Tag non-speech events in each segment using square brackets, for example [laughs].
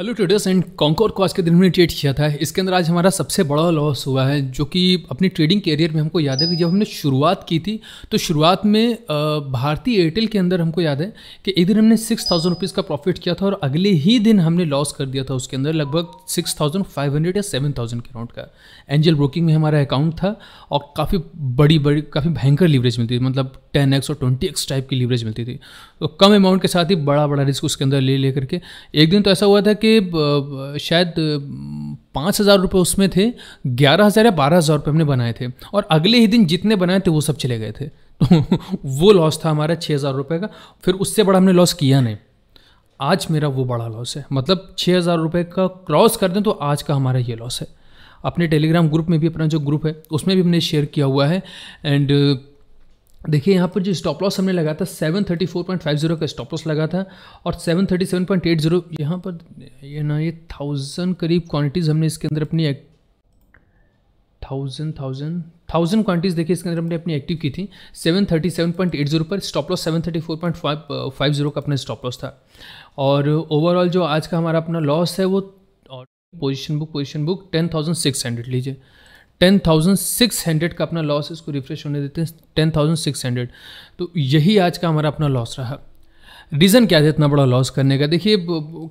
hello traders and conquer को आज के दिन में ट्रेड किया था इसके अंदर आज हमारा सबसे बड़ा लॉस हुआ है जो कि अपनी ट्रेडिंग कैरियर में हमको याद है कि जब हमने शुरुआत की थी तो शुरुआत में भारतीय एयरटेल के अंदर हमको याद है कि एक दिन हमने सिक्स थाउजेंड रुपीज़ का प्रॉफिट किया था और अगले ही दिन हमने लॉस कर दिया था उसके अंदर लगभग सिक्स थाउजेंड फाइव हंड्रेड या सेवन थाउजेंड के अराउंड का एंजल ब्रोकिंग में हमारा अकाउंट था और काफ़ी बड़ी बड़ी काफ़ी भयंकर लीवरेज मिलती थी मतलब टेन एक्स और ट्वेंटी एक्स टाइप की लीवरेज मिलती थी तो कम अमाउंट के साथ ही बड़ा बड़ा रिस्क उसके अंदर ले लेकर के एक दिन तो ऐसा हुआ था कि के शायद पाँच हज़ार रुपये उसमें थे ग्यारह हज़ार या बारह हज़ार रुपये हमने बनाए थे और अगले ही दिन जितने बनाए थे वो सब चले गए थे तो [laughs] वो लॉस था हमारा छः हज़ार रुपये का फिर उससे बड़ा हमने लॉस किया नहीं आज मेरा वो बड़ा लॉस है मतलब छः हज़ार रुपये का क्रॉस कर दें तो आज का हमारा ये लॉस है अपने टेलीग्राम ग्रुप में भी अपना जो ग्रुप है उसमें भी हमने शेयर किया हुआ है एंड देखिए यहाँ पर जो स्टॉप लॉस हमने लगा था 734.50 का स्टॉप लॉस लगा था और 737.80 यहाँ पर ये ना ये थाउजेंड करीब क्वांटिटीज़ हमने इसके अंदर अपनी थाउजेंड थाउजेंड थाउजेंड क्वांटिटीज़ देखिए इसके अंदर हमने अपनी एक्टिव की थी 737.80 पर स्टॉप लॉस 734.50 का अपना स्टॉप लॉस था और ओवरऑल जो आज का हमारा अपना लॉस है वो position book position book ten thousand six hundred लीजिए टेन थाउजेंड सिक्स हंड्रेड का अपना लॉस इसको रिफ्रेश होने देते हैं टेन थाउजेंड सिक्स हंड्रेड तो यही आज का हमारा अपना लॉस रहा रीज़न क्या था इतना बड़ा लॉस करने का देखिए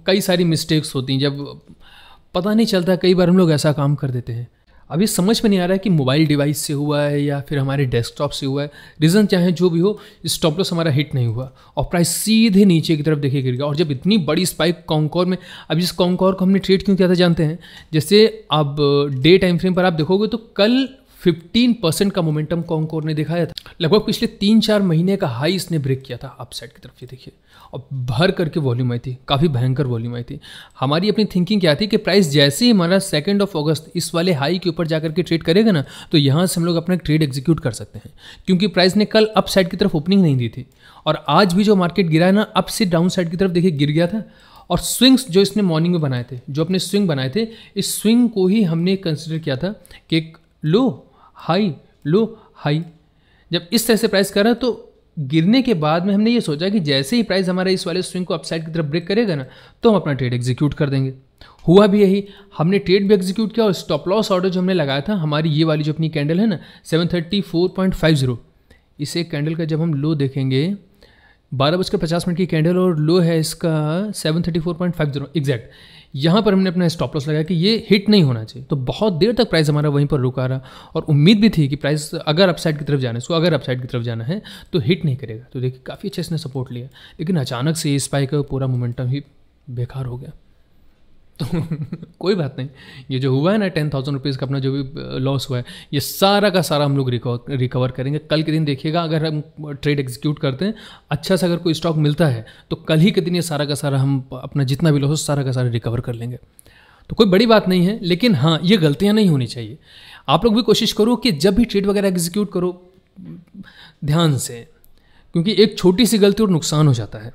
कई सारी मिस्टेक्स होती हैं जब पता नहीं चलता कई बार हम लोग ऐसा काम कर देते हैं अब ये समझ में नहीं आ रहा है कि मोबाइल डिवाइस से हुआ है या फिर हमारे डेस्कटॉप से हुआ है रीज़न चाहे जो भी हो स्टॉप लॉस हमारा हिट नहीं हुआ और प्राइस सीधे नीचे की तरफ देखे गिर गया और जब इतनी बड़ी स्पाइक कॉन्कॉर में अब जिस कॉन्कॉर को हमने ट्रेड क्यों किया था जानते हैं जैसे अब डे टाइम फ्रेम पर आप देखोगे तो कल फिफ्टीन परसेंट का मोमेंटम कॉन्कोर ने दिखाया था लगभग पिछले तीन चार महीने का हाई इसने ब्रेक किया था अपसाइड की तरफ से देखिए और भर करके वॉल्यूम आई थी काफ़ी भयंकर वॉल्यूम आई थी हमारी अपनी थिंकिंग क्या थी कि प्राइस जैसे ही हमारा सेकेंड ऑफ अगस्त इस वाले हाई के ऊपर जाकर के ट्रेड करेगा ना तो यहाँ से हम लोग अपना ट्रेड एग्जीक्यूट कर सकते हैं क्योंकि प्राइस ने कल साइड की तरफ ओपनिंग नहीं दी थी और आज भी जो मार्केट गिरा है ना अप से डाउन साइड की तरफ देखिए गिर गया था और स्विंग्स जो इसने मॉर्निंग में बनाए थे जो अपने स्विंग बनाए थे इस स्विंग को ही हमने कंसिडर किया था कि एक लो हाई लो हाई जब इस तरह से प्राइस कर रहा है तो गिरने के बाद में हमने ये सोचा कि जैसे ही प्राइस हमारा इस वाले स्विंग को अपसाइड की तरफ ब्रेक करेगा ना तो हम अपना ट्रेड एग्जीक्यूट कर देंगे हुआ भी यही हमने ट्रेड भी एग्जीक्यूट किया और स्टॉप लॉस ऑर्डर जो हमने लगाया था हमारी ये वाली जो अपनी कैंडल है ना seven thirty four point five zero इसे कैंडल का जब हम लो देखेंगे बारह बजकर पचास मिनट की कैंडल और लो है इसका seven thirty four point five zero exact यहाँ पर हमने अपना स्टॉप लॉस लगाया कि ये हिट नहीं होना चाहिए तो बहुत देर तक प्राइस हमारा वहीं पर रुका रहा और उम्मीद भी थी कि प्राइस अगर अपसाइड की तरफ जाना है इसको अगर अपसाइड की तरफ जाना है तो हिट नहीं करेगा तो देखिए काफ़ी अच्छे इसने सपोर्ट लिया लेकिन अचानक से इस पाई का पूरा मोमेंटम ही बेकार हो गया तो कोई बात नहीं ये जो हुआ है ना टेन थाउजेंड रुपीज़ का अपना जो भी लॉस हुआ है ये सारा का सारा हम लोग रिकवर करेंगे कल के दिन देखिएगा अगर हम ट्रेड एग्जीक्यूट करते हैं अच्छा सा अगर कोई स्टॉक मिलता है तो कल ही के दिन ये सारा का सारा हम अपना जितना भी लॉस हो सारा का सारा रिकवर कर लेंगे तो कोई बड़ी बात नहीं है लेकिन हाँ ये गलतियाँ नहीं होनी चाहिए आप लोग भी कोशिश करो कि जब भी ट्रेड वगैरह एग्जीक्यूट करो ध्यान से क्योंकि एक छोटी सी गलती और नुकसान हो जाता है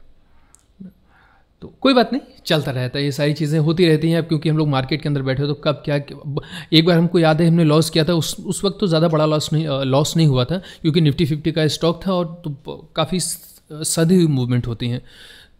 तो कोई बात नहीं चलता रहता है ये सारी चीज़ें होती रहती हैं अब क्योंकि हम लोग मार्केट के अंदर बैठे हो तो कब क्या एक बार हमको याद है हमने लॉस किया था उस उस वक्त तो ज़्यादा बड़ा लॉस नहीं लॉस नहीं हुआ था क्योंकि निफ्टी फिफ्टी का स्टॉक था और तो काफ़ी सदी हुई मूवमेंट होती हैं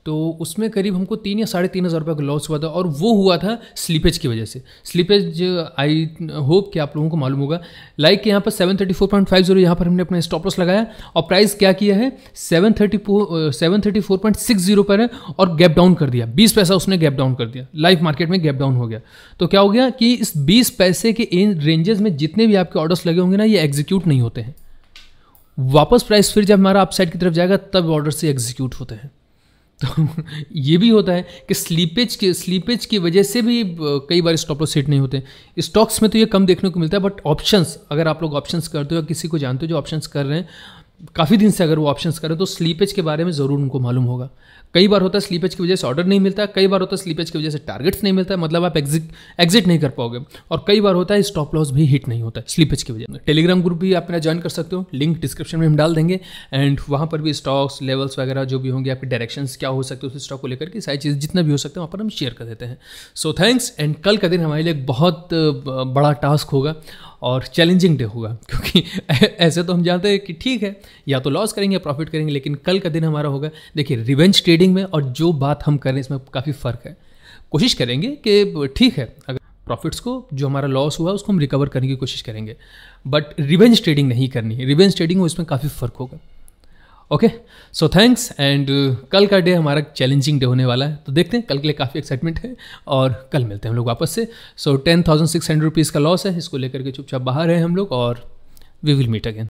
तो उसमें करीब हमको तीन या साढ़े तीन हज़ार रुपये का लॉस हुआ था और वो हुआ था स्लीपेज की वजह से स्लीपेज आई होप कि आप लोगों को मालूम होगा लाइक like यहाँ पर seven thirty four point five zero यहाँ पर हमने अपना स्टॉप लॉस लगाया और प्राइस क्या किया है seven thirty four seven thirty four point six zero पर है और गैप डाउन कर दिया बीस पैसा उसने गैप डाउन कर दिया लाइव मार्केट में गैप डाउन हो गया तो क्या हो गया कि इस बीस पैसे के इन रेंजेस में जितने भी आपके ऑर्डर्स लगे होंगे ना ये एग्जीक्यूट नहीं होते हैं वापस प्राइस फिर जब हमारा अपसाइड की तरफ जाएगा तब ऑर्डर से एग्जीक्यूट होते हैं तो [laughs] ये भी होता है कि स्लीपेज के स्लीपेज की वजह से भी कई बार स्टॉप लॉस हिट नहीं होते स्टॉक्स में तो ये कम देखने को मिलता है बट ऑप्शंस अगर आप लोग ऑप्शंस करते हो या किसी को जानते हो जो ऑप्शंस कर रहे हैं काफ़ी दिन से अगर वो ऑप्शंस करें तो स्लीपेज के बारे में ज़रूर उनको मालूम होगा कई बार होता है स्लीपेज की वजह से ऑर्डर नहीं मिलता कई बार होता है स्लीपेज की वजह से टारगेट्स नहीं मिलता मतलब आप एग्जिट एग्जिट नहीं कर पाओगे और कई बार होता है स्टॉप लॉस भी हिट नहीं होता है स्लीपेज की वजह से टेलीग्राम ग्रुप भी आप मेरा ज्वाइन कर सकते हो लिंक डिस्क्रिप्शन में हम डाल देंगे एंड वहाँ पर भी स्टॉक्स लेवल्स वगैरह जो भी होंगे आपके डायरेक्शन क्या हो सकते हैं उस स्टॉक को लेकर के सारी चीज़ जितना भी हो सकता है वहाँ पर हम शेयर कर देते हैं सो थैंक्स एंड कल का दिन हमारे लिए एक बहुत बड़ा टास्क होगा और चैलेंजिंग डे होगा क्योंकि [laughs] ऐसे तो हम जानते हैं कि ठीक है या तो लॉस करेंगे या प्रॉफिट करेंगे लेकिन कल का दिन हमारा होगा देखिए रिवेंज ट्रेडिंग में और जो बात हम कर रहे हैं इसमें काफ़ी फ़र्क है कोशिश करेंगे कि ठीक है अगर प्रॉफिट्स को जो हमारा लॉस हुआ उसको हम रिकवर करने की कोशिश करेंगे बट रिवेंज ट्रेडिंग नहीं करनी है रिवेंज ट्रेडिंग में इसमें काफ़ी फ़र्क होगा ओके सो थैंक्स एंड कल का डे हमारा चैलेंजिंग डे होने वाला है तो देखते हैं कल के लिए काफ़ी एक्साइटमेंट है और कल मिलते हैं हम लोग वापस से so ten thousand six hundred rupees का लॉस है इसको लेकर के चुपचाप बाहर हैं हम लोग और वी विल मीट अगेन